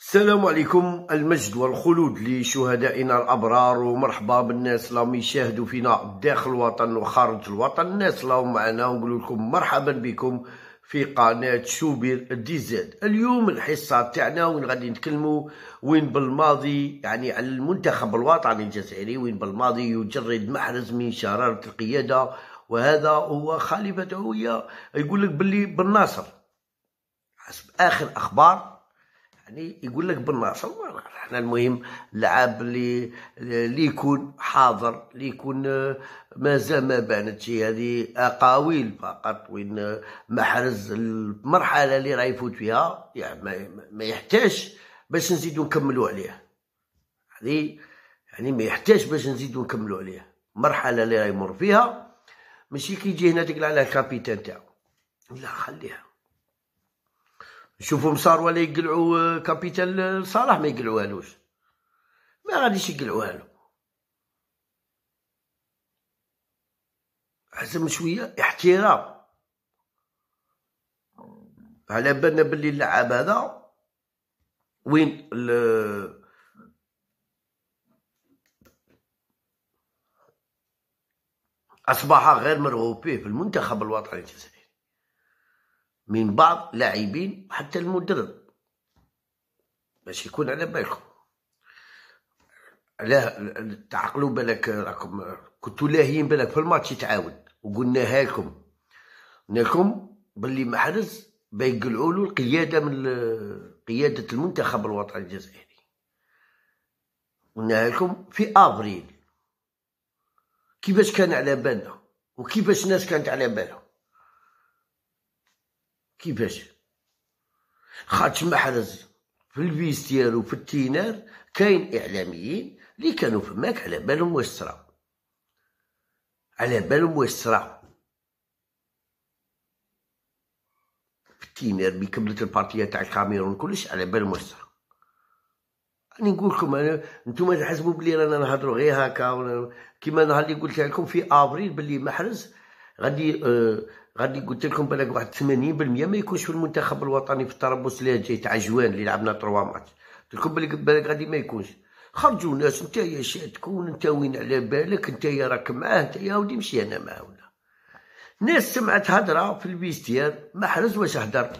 السلام عليكم المجد والخلود لشهدائنا الابرار ومرحبا بالناس اللي يشاهدوا فينا داخل الوطن وخارج الوطن الناس اللي معنا ونقول لكم مرحبا بكم في قناة شوبير زاد اليوم الحصة تاعنا وين غادي نتكلموا وين بالماضي يعني على المنتخب الوطني الجزائري وين بالماضي يجرد محرز من شرارة القيادة وهذا هو خليفته هي يقول لك باللي بالناصر حسب آخر أخبار يعني يقول لك بالناصر ناصر احنا المهم اللعاب اللي اللي يكون حاضر اللي يكون مازال آه، ما بانتش هذه اقاويل فقط وين محرز المرحله اللي راه يفوت فيها يعني ما, ما يحتاج باش نزيدو نكملوا عليه هذه يعني ما يحتاج باش نزيدو نكملوا عليه المرحله اللي راه يمر فيها ماشي كيجي هنا تقلع على الكابيتان تاعو لا خليها شوفوا مصار ولا يقلعوا آه، كابيتال آه، صلاح ما يقلعوهالوش ما غاديش يقلعوهالو له عزم شويه احترام على بالنا باللي اللعاب هذا وين ال اصبح غير مرغوب فيه في المنتخب الوطني الجزائري من بعض لاعبين وحتى المدرب باش يكون على بالكم علاه تعقلوا بالك راكم كنتوا لاهيين بالك في الماتش يتعاود وقلنا لكم قلنا لكم باللي محرز بيقلعوا له القياده من قياده المنتخب الوطني الجزائري قلناها لكم في افريل كيفاش كان على بالنا وكيفاش الناس كانت على بالها كيفاش خاطش محرز في البيس ديالو في التينار كاين اعلاميين اللي كانوا فماك على بالهم واش صرا على بالهم واش صرا في التينار بكملة البارتيه تاع الكاميرون كلش على بالهم واش صرا راني نقول لكم انا نتوما تحسبوا بلي رانا نهضروا غير هكا كيما النهار اللي قلت لكم في ابريل بلي محرز غادي آه غادي قلت لكم بلاك واحد 80% ما يكونش في المنتخب الوطني في التربص اللي جاي تاع جوان اللي لعبنا تروا ماتش قلت لكم بلاك بلاك غادي ما يكونش خرجوا ناس انت يا شاتكون انت وين على بالك انت يا راك معاه انت يا ودي مشي انا معاه ولا ناس سمعت هضره في البيستير محرز واش هضر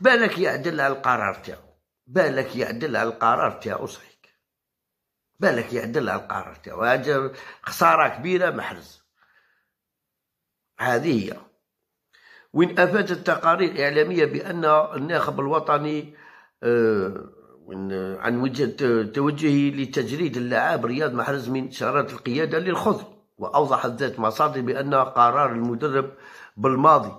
بالك يعدل على القرار تاعو بالك يعدل على القرار تاعو صحيح بالك يعدل على القرار تاعو خساره كبيره محرز هذه هي وين افادت التقارير الاعلاميه بان الناخب الوطني آه، عن وجهه توجهه لتجريد اللاعب رياض محرز من شارات القياده للخضر واوضحت ذات مصادر بان قرار المدرب بالماضي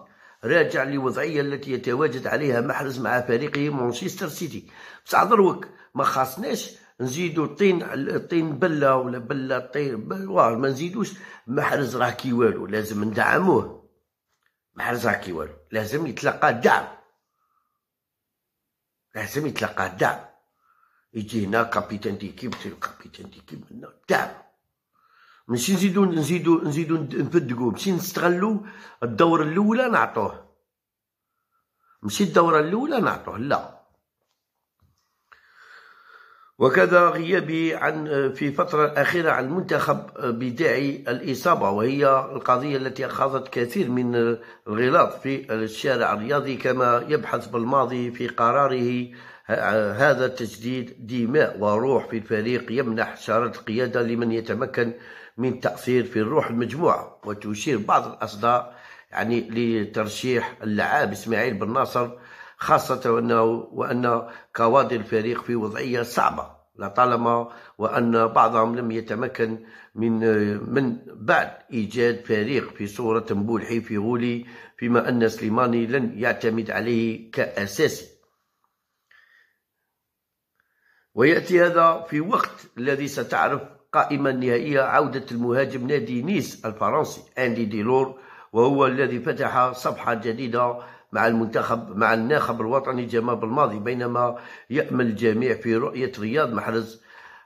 راجع للوضعيه التي يتواجد عليها محرز مع فريقه مانشستر سيتي بصح دروك ما خاصناش نزيدو طين طين بله ولا بله طين بل ما نزيدوش محرز راه كي والو لازم ندعموه محرز راه كي والو لازم يتلقى الدعم لازم يتلقى الدعم يجي هنا كابيتان ديكيب تصير كابيتان ديكيب هنا الدعم ماشي نزيدو نزيدو نزيدو نفدقو ماشي نستغلو الدورة الأولى نعطوه ماشي الدورة الأولى نعطوه لا وكذا غيابي عن في الفترة الأخيرة عن المنتخب بداعي الإصابة وهي القضية التي أخذت كثير من الغلاط في الشارع الرياضي كما يبحث بالماضي في قراره آه، هذا تجديد دماء وروح في الفريق يمنح شارة القيادة لمن يتمكن من تأثير في روح المجموعة وتشير بعض الأصداء يعني لترشيح اللعاب إسماعيل بن ناصر خاصة وأنه وأن كوادر الفريق في وضعية صعبة لطالما وأن بعضهم لم يتمكن من من بعد إيجاد فريق في صورة في غولي فيما أن سليماني لن يعتمد عليه كأساسي ويأتي هذا في وقت الذي ستعرف قائمة النهائية عودة المهاجم نادي نيس الفرنسي أندي ديلور وهو الذي فتح صفحة جديدة مع المنتخب مع الناخب الوطني جمال الماضي بينما يأمل الجميع في رؤية رياض محرز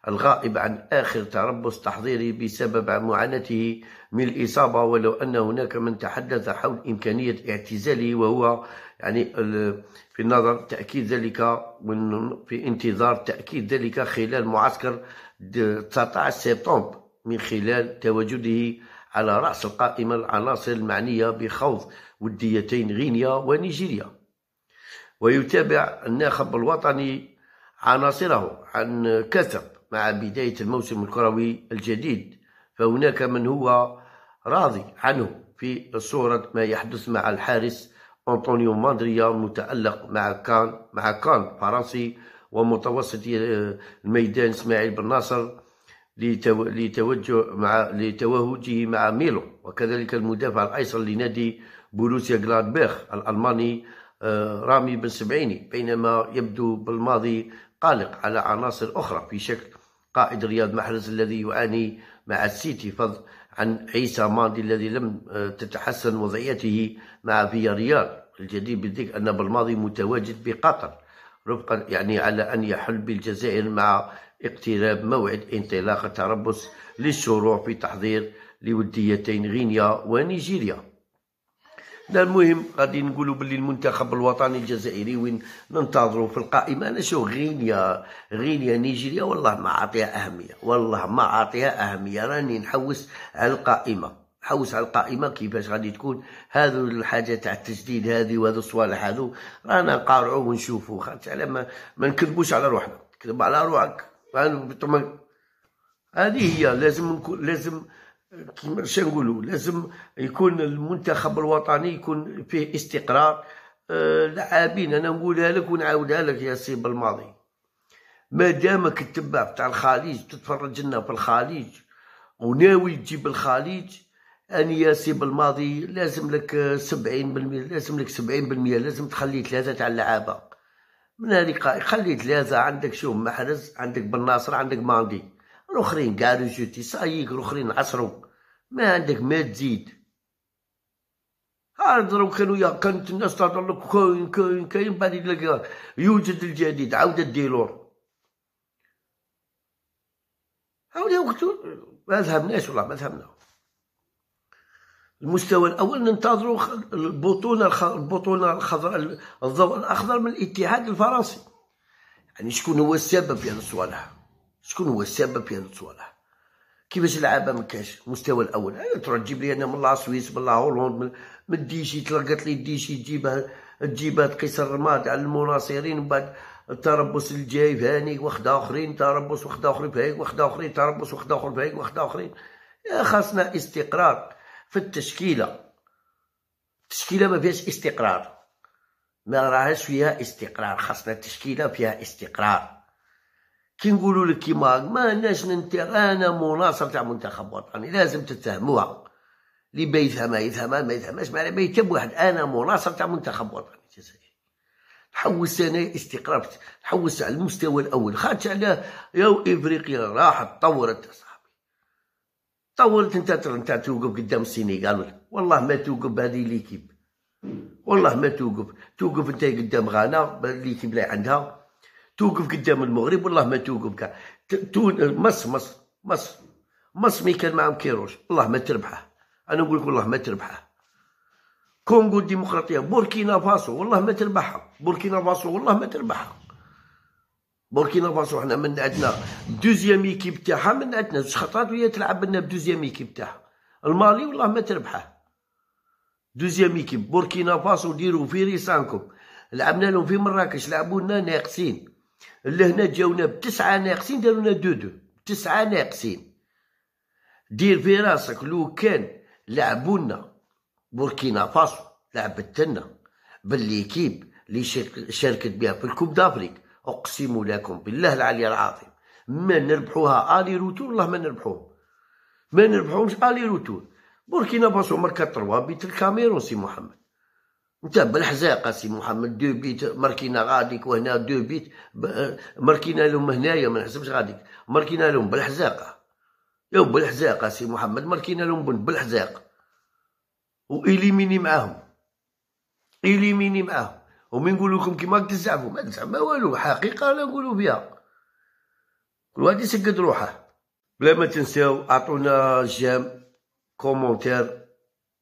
الغائب عن آخر تربص تحضيري بسبب معاناته من الإصابة ولو أن هناك من تحدث حول إمكانية اعتزاله وهو يعني في النظر تأكيد ذلك في انتظار تأكيد ذلك خلال معسكر 19 سبتمبر من خلال تواجده على رأس القائمة العناصر المعنية بخوض وديتين غينيا ونيجيريا ويتابع الناخب الوطني عناصره عن كثب مع بداية الموسم الكروي الجديد فهناك من هو راضي عنه في صورة ما يحدث مع الحارس أنطونيو ماندريا متألق مع كان مع كان فرنسي ومتوسط الميدان إسماعيل بن ناصر لتوجه مع لتوهجه مع ميلو وكذلك المدافع الايسر لنادي بوروسيا جلادباخ الالماني آه، رامي بن سبعيني بينما يبدو بالماضي قلق على عناصر اخرى في شكل قائد رياض محرز الذي يعاني مع السيتي فضل عن عيسى ماضي الذي لم آه، تتحسن وضعيته مع فيا ريال الجدير بالذكر ان بالماضي متواجد بقطر رفقا يعني على ان يحل بالجزائر مع اقتراب موعد انطلاق التربص للشروع في تحضير لوديتين غينيا ونيجيريا لا المهم غادي نقولوا باللي المنتخب الوطني الجزائري وين ننتظروا في القائمه انا شو غينيا غينيا نيجيريا والله ما عاطيها اهميه والله ما عاطيها اهميه راني نحوس على القائمه حوس على القائمه كيفاش غادي تكون هذو الحاجه تاع التجديد هذه وهذو الصوالح هذو رانا نقارعوا ونشوفوا خاطر على ما, ما نكذبوش على روحنا كذب على روحك يعني بالطمع هذه هي لازم لازم كيما باش نقولوا لازم يكون المنتخب الوطني يكون فيه استقرار أه، لاعبين انا نقولها لك ونعاودها لك يا سي بالماضي ما دامك تتبع تاع الخليج تتفرج لنا في الخليج وناوي تجيب الخليج أن يا سي بالماضي لازم لك سبعين لازم لك سبعين لازم تخلي ثلاثة تاع اللعابة من لقاء خلي دلازة عندك شو محرز عندك بن ناصر عندك ماندي الاخرين كاع روجوتي سايق الاخرين عصرو ما عندك ما تزيد ها ضرب كانوا يا كانت الناس تهضر لك كاين كاين كاين بعد لك يوجد الجديد عاود هاو عاود وقتو ما ذهبناش والله ما ذهبناش المستوى الاول ننتظروا البطوله البطوله الخضراء الضوء الاخضر من الاتحاد الفرنسي يعني شكون هو السبب في هذا الصوالح شكون هو السبب في هذا الصوالح كيفاش لعابه ما كاش المستوى الاول يعني أيوة، تروح تجيب لي انا من سويس من لا من, من الديشي تلقات لي الديشي تجيبها تجيبها تقيس الرماد على المناصرين ومن بعد التربص الجاي فهاني وخدا اخرين تربص وخدا اخرين فهيك وخدا اخرين تربص وخدا اخرين فهيك وخدا اخرين خاصنا استقرار في التشكيله التشكيله ما فيهاش استقرار ما راهاش فيها استقرار خاصنا التشكيله فيها استقرار كي نقولوا لك كيما ما عندناش انا مناصر تاع منتخب وطني لازم تتهموها لي بيتها ما يفهمها ما يفهمهاش معناها ما يتم واحد انا مناصر تاع منتخب وطني جزائري تحوس انا استقرار تحوس على المستوى الاول خاطش على يا افريقيا راحت طورت طولت انت انت توقف قدام السينيغال والله ما توقف هذه ليكيب والله ما توقف توقف انت قدام غانا ليكيب لا عندها توقف قدام المغرب والله ما توقف كاع مص مص مص مص مي كان معاهم كيروش والله ما تربحه انا نقول لك والله ما تربحه كونغو الديمقراطيه بوركينا فاسو والله ما تربحها بوركينا فاسو والله ما تربحها بوركينا فاسو حنا من عندنا دوزيام ايكيب تاعها من عندنا زوج خطرات وهي تلعب لنا بدوزيام ايكيب تاعها المالي والله ما تربحه دوزيام ايكيب بوركينا فاسو ديروا في ريسانكم لعبنا لهم في مراكش لعبوا لنا ناقصين لهنا جاونا بتسعه ناقصين داروا لنا دو دو تسعه ناقصين دير في راسك لو كان لنا بوركينا فاسو لعبت لنا بالليكيب اللي شاركت بها في الكوب دافريك أقسم لكم بالله العلي العظيم ما نربحوها الي روتور والله ما نربحوهم ما نربحوهمش الي روتور بوركينا فاسو مركا تروا بيت الكاميرون سي محمد انت بالحزاقه سي محمد دو بيت ماركينا غاديك وهنا دو بيت ماركينا لهم هنايا ما نحسبش غاديك ماركينا لهم بالحزاقه يوم بالحزاقه سي محمد ماركينا لهم بالحزاق وإليميني معاهم إليميني معاهم ومين نقول لكم كيما تزعفوا ما تزعف ما والو حقيقه انا نقولوا بها كل واحد يسقد روحه بلا ما تنساو اعطونا جام كومونتير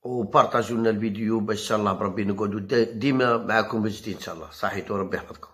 وبارطاجوا لنا الفيديو باش ان شاء الله بربي نقعدوا ديما معكم بجديد ان شاء الله صحيتو ربي يحفظكم